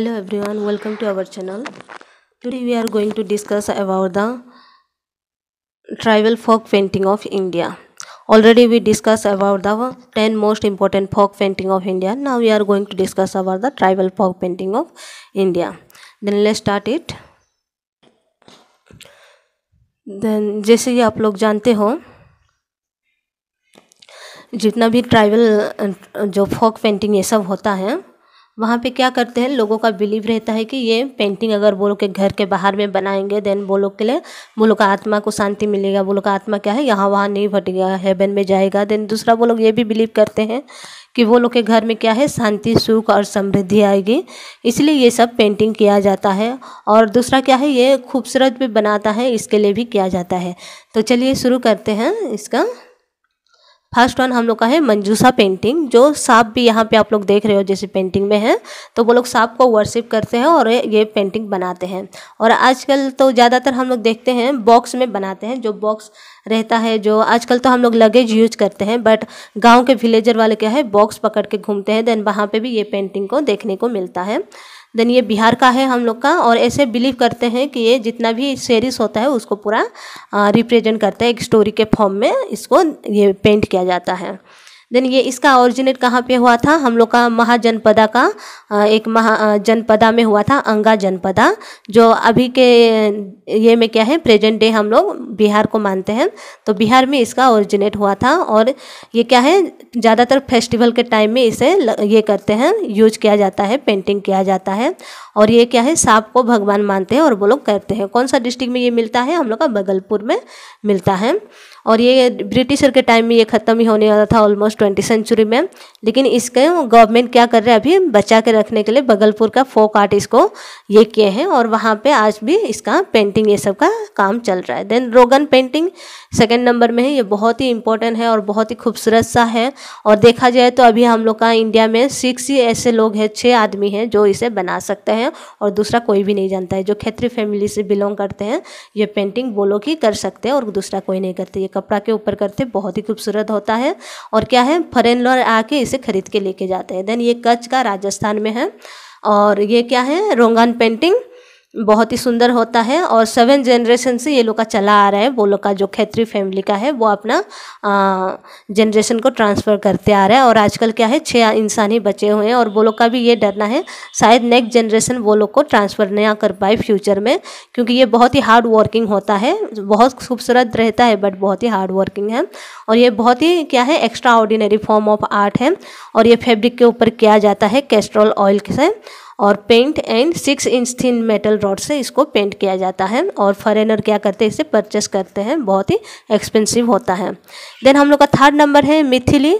hello everyone welcome to our channel today we are going to discuss about the tribal folk painting of india already we discussed about the 10 most important folk painting of india now we are going to discuss about the tribal folk painting of india then let's start it then जैसे कि आप लोग जानते हो जितना भी tribal जो Fock painting ये सब होता है वहाँ पे क्या करते हैं लोगों का बिलीव रहता है कि ये पेंटिंग अगर वो लोग के घर के बाहर में बनाएंगे देन वो लोग के लिए वो लोग का आत्मा को शांति मिलेगा वो लोग का आत्मा क्या है यहाँ वहाँ नहीं भटेगा हेवन में जाएगा देन दूसरा वो लोग ये भी बिलीव करते हैं कि वो लोग के घर में क्या है शांति सुख और समृद्धि आएगी इसलिए ये सब पेंटिंग किया जाता है और दूसरा क्या है ये खूबसूरत भी बनाता है इसके लिए भी किया जाता है तो चलिए शुरू करते हैं इसका फर्स्ट वन हम लोग का है मंजूसा पेंटिंग जो सांप भी यहाँ पे आप लोग देख रहे हो जैसे पेंटिंग में है तो वो लोग सांप को वर्शिप करते हैं और ये पेंटिंग बनाते हैं और आजकल तो ज़्यादातर हम लोग देखते हैं बॉक्स में बनाते हैं जो बॉक्स रहता है जो आजकल तो हम लोग लगेज यूज करते हैं बट गाँव के विलेजर वाले क्या है बॉक्स पकड़ के घूमते हैं देन वहाँ पर भी ये पेंटिंग को देखने को मिलता है देन ये बिहार का है हम लोग का और ऐसे बिलीव करते हैं कि ये जितना भी सीरीज होता है उसको पूरा रिप्रेजेंट करता है एक स्टोरी के फॉर्म में इसको ये पेंट किया जाता है देन ये इसका ओरिजिनेट कहाँ पे हुआ था हम लोग का महाजनपदा का एक महा जनपदा में हुआ था अंगा जनपदा जो अभी के ये में क्या है प्रेजेंट डे हम लोग बिहार को मानते हैं तो बिहार में इसका ओरिजिनेट हुआ था और ये क्या है ज़्यादातर फेस्टिवल के टाइम में इसे ये करते हैं यूज किया जाता है पेंटिंग किया जाता है और ये क्या है सांप को भगवान मानते हैं और वो लोग करते हैं कौन सा डिस्ट्रिक्ट में ये मिलता है हम लोग का बगलपुर में मिलता है और ये ब्रिटिशर के टाइम में ये ख़त्म ही होने वाला था ऑलमोस्ट ट्वेंटी सेंचुरी में लेकिन इसके गवर्नमेंट क्या कर रहे हैं अभी बचा के रखने के लिए बगलपुर का फोक आर्ट इसको ये किए हैं और वहाँ पे आज भी इसका पेंटिंग ये सब का काम चल रहा है देन रोगन पेंटिंग सेकेंड नंबर में है ये बहुत ही इंपॉर्टेंट है और बहुत ही खूबसूरत सा है और देखा जाए तो अभी हम लोग का इंडिया में सिक्स ही ऐसे लोग हैं छः आदमी हैं जो इसे बना सकते हैं और दूसरा कोई भी नहीं जानता है जो खैत्री फैमिली से बिलोंग करते हैं ये पेंटिंग वो लोग ही कर सकते हैं और दूसरा कोई नहीं करते ये कपड़ा के ऊपर करते बहुत ही खूबसूरत होता है और क्या है फॉरेन लॉर आके इसे खरीद के लेके जाते हैं देन ये कच्छ का राजस्थान में है और ये क्या है रोंगान पेंटिंग बहुत ही सुंदर होता है और सेवन जनरेशन से ये लोग का चला आ रहा है वो लोग का जो खेत्री फैमिली का है वो अपना जनरेशन को ट्रांसफ़र करते आ रहा है और आजकल क्या है छः इंसान ही बचे हुए हैं और वो लोग का भी ये डरना है शायद नेक्स्ट जनरेशन वो लोग को ट्रांसफ़र नहीं कर पाए फ्यूचर में क्योंकि ये बहुत ही हार्ड वर्किंग होता है बहुत खूबसूरत रहता है बट बहुत ही हार्ड वर्किंग है और ये बहुत ही क्या है extraordinary form of art है और ये फेब्रिक के ऊपर किया जाता है कैस्ट्रॉल ऑयल से और paint and six inch thin metal rod से इसको पेंट किया जाता है और फॉरेनर क्या करते हैं इसे परचेस करते हैं बहुत ही एक्सपेंसिव होता है देन हम लोग का थर्ड नंबर है मिथिली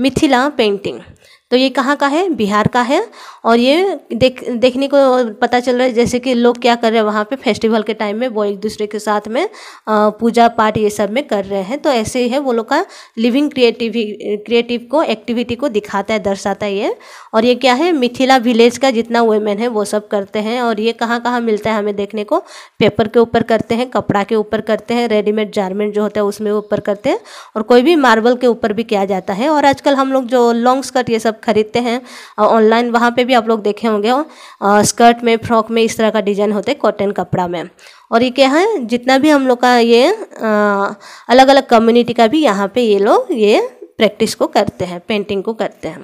मिथिला पेंटिंग तो ये कहाँ का है बिहार का है और ये देख देखने को पता चल रहा है जैसे कि लोग क्या कर रहे हैं वहाँ पे फेस्टिवल के टाइम में वो एक दूसरे के साथ में पूजा पाठ ये सब में कर रहे हैं तो ऐसे ही है वो लोग का लिविंग क्रिएटिव क्रिएटिव को एक्टिविटी को दिखाता है दर्शाता है ये और ये क्या है मिथिला विलेज का जितना वेमेन है वो सब करते हैं और ये कहाँ कहाँ मिलता है हमें देखने को पेपर के ऊपर करते हैं कपड़ा के ऊपर करते हैं रेडीमेड गारमेंट जो होता है उसमें ऊपर करते हैं और कोई भी मार्बल के ऊपर भी किया जाता है और आजकल हम लोग जो लॉन्ग स्कर्ट ये सब खरीदते हैं और ऑनलाइन वहाँ पे भी आप लोग देखे होंगे स्कर्ट में फ्रॉक में इस तरह का डिजाइन होते हैं कॉटन कपड़ा में और ये क्या है जितना भी हम लोग का ये अलग अलग कम्युनिटी का भी यहाँ पे ये लोग ये प्रैक्टिस को करते हैं पेंटिंग को करते हैं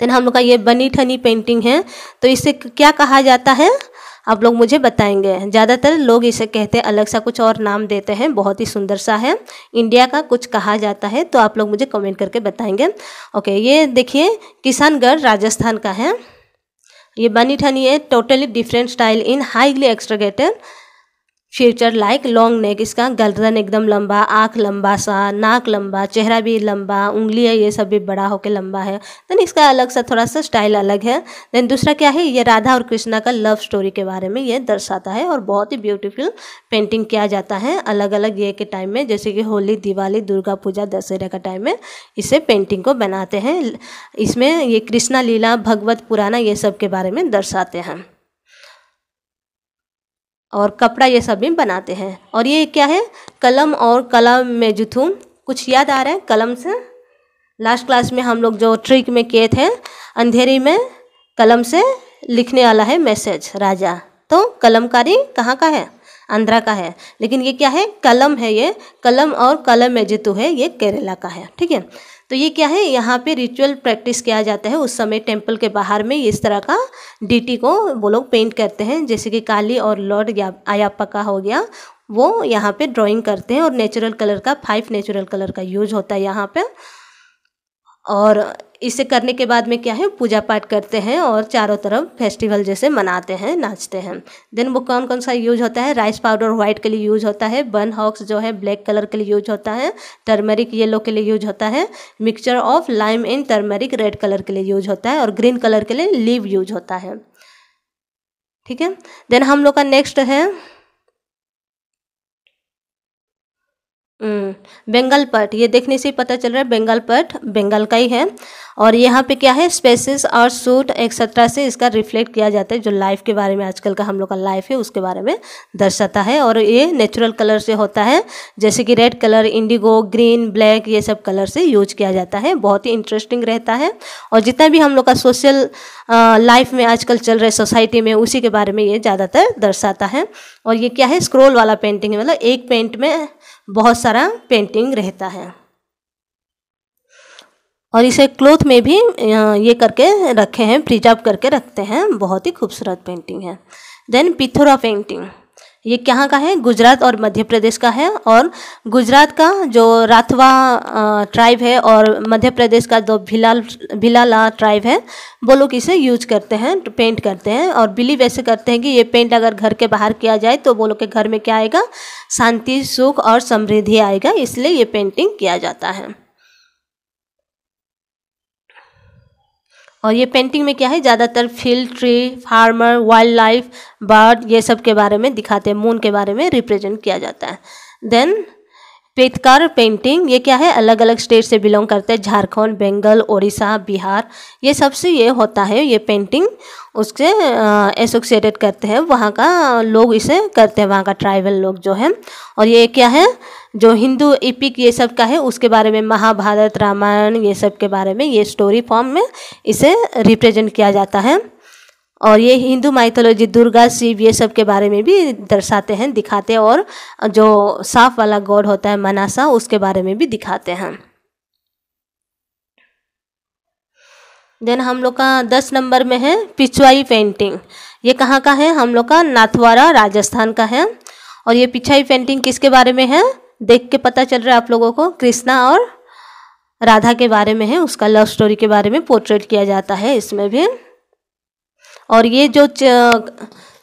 देन हम लोग का ये बनी ठनी पेंटिंग है तो इसे क्या कहा जाता है आप लोग मुझे बताएंगे ज़्यादातर लोग इसे कहते हैं अलग सा कुछ और नाम देते हैं बहुत ही सुंदर सा है इंडिया का कुछ कहा जाता है तो आप लोग मुझे कमेंट करके बताएंगे ओके ये देखिए किसानगढ़ राजस्थान का है ये बनी ठनी है totally different style in highly exaggerated feature like long neck इसका गर्दन एकदम लंबा आँख लंबा सा नाक लंबा चेहरा भी लंबा उंगलियाँ ये सब भी बड़ा होकर लंबा है देन इसका अलग सा थोड़ा सा स्टाइल अलग है देन दूसरा क्या है ये राधा और कृष्णा का लव स्टोरी के बारे में ये दर्शाता है और बहुत ही ब्यूटीफुल पेंटिंग किया जाता है अलग अलग ये के टाइम में जैसे कि होली दिवाली दुर्गा पूजा दशहरा का टाइम में इसे पेंटिंग को बनाते हैं इसमें ये कृष्णा लीला भगवत पुराना ये सब के बारे में दर्शाते हैं और कपड़ा ये सब भी बनाते हैं और ये क्या है कलम और कलम में जुथुम कुछ याद आ रहा है कलम से लास्ट क्लास में हम लोग जो ट्रिक में किए थे अंधेरी में कलम से लिखने वाला है मैसेज राजा तो कलमकारी कहाँ का है आंध्रा का है लेकिन ये क्या है कलम है ये कलम और कलम में जितु है ये केरला का है ठीक है तो ये क्या है यहाँ पे रिचुअल प्रैक्टिस किया जाता है उस समय टेम्पल के बाहर में इस तरह का डीटी को वो लोग पेंट करते हैं जैसे कि काली और लॉर्ड या आयाप्पा का हो गया वो यहाँ पे ड्राइंग करते हैं और नेचुरल कलर का फाइव नेचुरल कलर का यूज होता है यहाँ पे और इसे करने के बाद में क्या है पूजा पाठ करते हैं और चारों तरफ फेस्टिवल जैसे मनाते हैं नाचते हैं देन वो कौन कौन सा यूज होता है राइस पाउडर व्हाइट के लिए यूज होता है बन हॉक्स जो है ब्लैक कलर के लिए यूज होता है टर्मेरिक येलो के लिए यूज होता है mixture of lime and turmeric red colour के लिए यूज होता है और ग्रीन कलर के लिए लीव यूज होता है ठीक है देन हम लोग का नेक्स्ट है हम्म, बेंगल पट ये देखने से पता चल रहा है बेंगल पट बेंगल का ही है और यहाँ पे क्या है स्पेसिस और सूट एक्सेट्रा से इसका रिफ्लेक्ट किया जाता है जो लाइफ के बारे में आजकल का हम लोग का लाइफ है उसके बारे में दर्शाता है और ये नेचुरल कलर से होता है जैसे कि red colour indigo green black ये सब कलर से यूज किया जाता है बहुत ही इंटरेस्टिंग रहता है और जितना भी हम लोग का सोशल लाइफ में आजकल चल रहे सोसाइटी में उसी के बारे में ये ज़्यादातर दर्शाता है और ये क्या है स्क्रोल वाला पेंटिंग है मतलब एक पेंट में बहुत सारा पेंटिंग रहता है और इसे क्लोथ में भी अं, ये करके रखे हैं प्रिजर्व करके रखते हैं बहुत ही खूबसूरत पेंटिंग है देन पिथोरा पेंटिंग ये कहाँ का है गुजरात और मध्य प्रदेश का है और गुजरात का जो राथवा ट्राइब है और मध्य प्रदेश का जो भिलाल भिलाला ट्राइब है वो लोग इसे यूज करते हैं पेंट करते हैं और बिलीव ऐसे करते हैं कि ये पेंट अगर घर के बाहर किया जाए तो वो लोग के घर में क्या आएगा शांति सुख और समृद्धि आएगा इसलिए ये पेंटिंग किया जाता है और ये पेंटिंग में क्या है ज़्यादातर field tree farmer wildlife bird ये सब के बारे में दिखाते हैं मून के बारे में रिप्रेजेंट किया जाता है देन पेतकार पेंटिंग ये क्या है अलग अलग स्टेट से बिलोंग करते हैं झारखंड बंगाल ओडिशा बिहार ये सबसे ये होता है ये पेंटिंग उससे एसोसिएटेड करते हैं वहाँ का लोग इसे करते हैं वहाँ का ट्राइबल लोग जो है और ये क्या है जो हिंदू इपिक ये सब का है उसके बारे में महाभारत रामायण ये सब के बारे में ये स्टोरी फॉर्म में इसे रिप्रेजेंट किया जाता है और ये हिंदू माइथोलॉजी दुर्गा शिव ये सब के बारे में भी दर्शाते हैं दिखाते हैं और जो साफ वाला गॉड होता है मनासा उसके बारे में भी दिखाते हैं देन हम लोग का दस नंबर में है पिछुआई पेंटिंग ये कहाँ का है हम लोग का नाथवारा राजस्थान का है और ये पिछुआई पेंटिंग किसके बारे में है देख के पता चल रहा है आप लोगों को कृष्णा और राधा के बारे में है उसका लव स्टोरी के बारे में पोर्ट्रेट किया जाता है इसमें भी और ये जो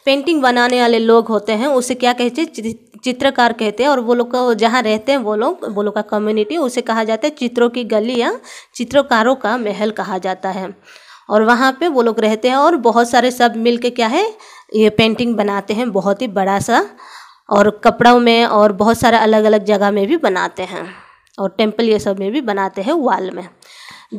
पेंटिंग बनाने वाले लोग होते हैं उसे क्या कहते हैं चित्रकार कहते हैं और वो लोग का जहाँ रहते हैं वो लोग वो लोग का कम्युनिटी उसे कहा जाता है चित्रों की गली या चित्रकारों का महल कहा जाता है और वहाँ पे वो लोग रहते हैं और बहुत सारे सब मिल के क्या है ये पेंटिंग बनाते हैं बहुत ही बड़ा सा और कपड़ों में और बहुत सारे अलग अलग जगह में भी बनाते हैं और टेम्पल ये सब में भी बनाते हैं वाल में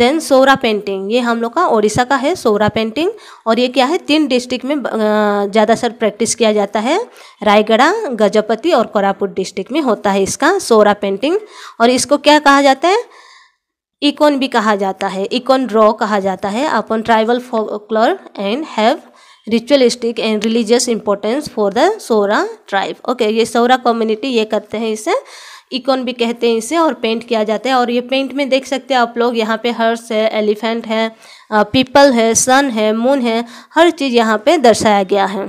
देन सोरा पेंटिंग ये हम लोग का ओडिशा का है सोरा पेंटिंग और ये क्या है तीन डिस्ट्रिक्ट में ज़्यादातर प्रैक्टिस किया जाता है रायगढ़ा गजपति और कोरापुट डिस्ट्रिक्ट में होता है इसका सोरा पेंटिंग और इसको क्या कहा जाता है इकोन भी कहा जाता है इकोन ड्रॉ कहा जाता है अपन tribal folklore and have ritualistic and religious importance for the Sora tribe okay ये सोरा कम्युनिटी ये करते हैं इसे इकोन भी कहते हैं इसे और पेंट किया जाता है और ये पेंट में देख सकते हैं आप लोग यहाँ पे हर्स है एलिफेंट है पीपल uh, है सन है मून है हर चीज़ यहाँ पे दर्शाया गया है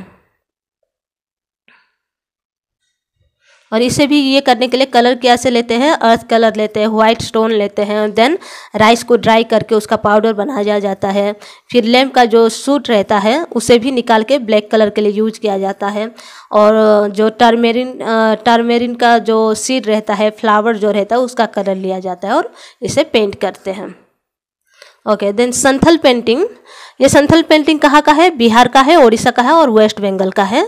और इसे भी ये करने के लिए कलर क्या से लेते हैं अर्थ कलर लेते हैं व्हाइट स्टोन लेते हैं देन राइस को ड्राई करके उसका पाउडर बनाया जाता है फिर लैम्प का जो सूट रहता है उसे भी निकाल के ब्लैक कलर के लिए यूज किया जाता है और जो टर्मेरिन टर्मेरिन का जो सीड रहता है फ्लावर जो रहता है उसका कलर लिया जाता है और इसे पेंट करते हैं ओके देन संथल पेंटिंग ये संथल पेंटिंग कहाँ का है बिहार का है ओडिशा का है और वेस्ट बंगाल का है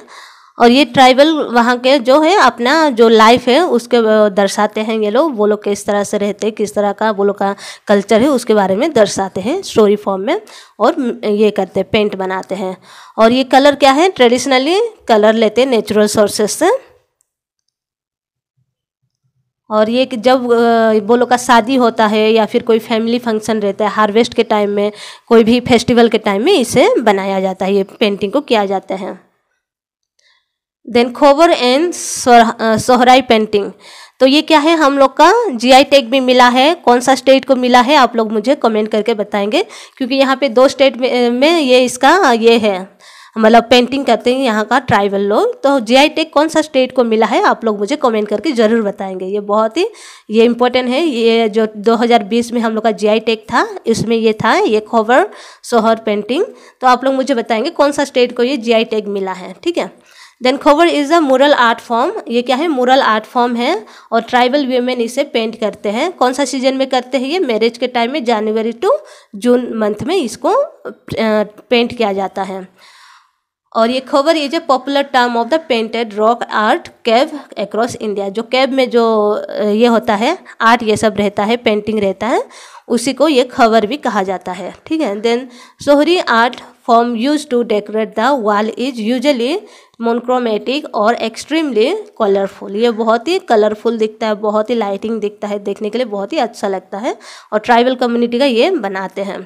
और ये ट्राइबल वहाँ के जो है अपना जो लाइफ है उसके दर्शाते हैं ये लोग वो लोग किस तरह से रहते हैं किस तरह का वो लोग का कल्चर है उसके बारे में दर्शाते हैं स्टोरी फॉर्म में और ये करते हैं पेंट बनाते हैं और ये कलर क्या है ट्रेडिशनली कलर लेते हैं नेचुरल सोर्सेस से और ये कि जब वो लोग का शादी होता है या फिर कोई फैमिली फंक्शन रहता है हार्वेस्ट के टाइम में कोई भी फेस्टिवल के टाइम में इसे बनाया जाता है ये पेंटिंग को किया जाता है देन खोबर एंड सोहराई पेंटिंग तो ये क्या है हम लोग का जीआई टैग भी मिला है कौन सा स्टेट को मिला है आप लोग मुझे कमेंट करके बताएंगे क्योंकि यहाँ पे दो स्टेट uh, में, ये इसका ये है मतलब पेंटिंग करते हैं यहाँ का ट्राइबल लोग तो जीआई टेक कौन सा स्टेट को मिला है आप लोग मुझे कमेंट करके ज़रूर बताएंगे ये बहुत ही ये इम्पोर्टेंट है ये जो 2020 में हम लोग का आई टेक था इसमें ये था ये खोबर सोहर पेंटिंग तो आप लोग मुझे बताएंगे कौन सा स्टेट को ये आई टेक मिला है ठीक है देन खबर इज़ अ मुरल आर्ट फॉर्म ये क्या है मुरल आर्ट फॉर्म है और ट्राइबल वीमेन इसे पेंट करते हैं कौन सा सीजन में करते हैं ये मैरिज के टाइम में जनवरी टू जून मंथ में इसको पेंट किया जाता है और ये Khovar is a popular term of the painted rock art cave across India जो कैब में जो ये होता है आर्ट ये सब रहता है पेंटिंग रहता है उसी को ये खबर भी कहा जाता है ठीक है then Sohrai art form use to decorate the wall is usually monochromatic और एक्सट्रीमली कलरफुल ये बहुत ही कलरफुल दिखता है बहुत ही लाइटिंग दिखता है देखने के लिए बहुत ही अच्छा लगता है और ट्राइबल कम्युनिटी का ये बनाते हैं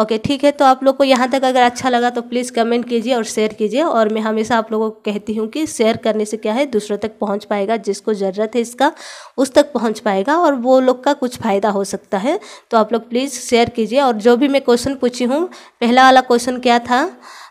ओके ठीक है तो आप लोग को यहाँ तक अगर अच्छा लगा तो प्लीज़ कमेंट कीजिए और शेयर कीजिए और मैं हमेशा आप लोगों को कहती हूँ कि शेयर करने से क्या है दूसरों तक पहुँच पाएगा जिसको ज़रूरत है इसका उस तक पहुँच पाएगा और वो लोग का कुछ फ़ायदा हो सकता है तो आप लोग प्लीज़ शेयर कीजिए और जो भी मैं क्वेश्चन पूछी हूँ पहला वाला क्वेश्चन क्या था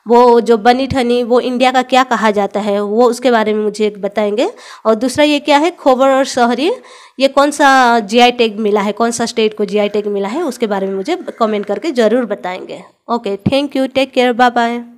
वो जो बनी ठनी वो इंडिया का क्या कहा जाता है वो उसके बारे में मुझे बताएंगे और दूसरा ये क्या है खोबर और शहरी ये कौन सा आई टैग मिला है कौन सा स्टेट को आई टैग मिला है उसके बारे में मुझे कमेंट करके ज़रूर बताएंगे okay thank you take care bye bye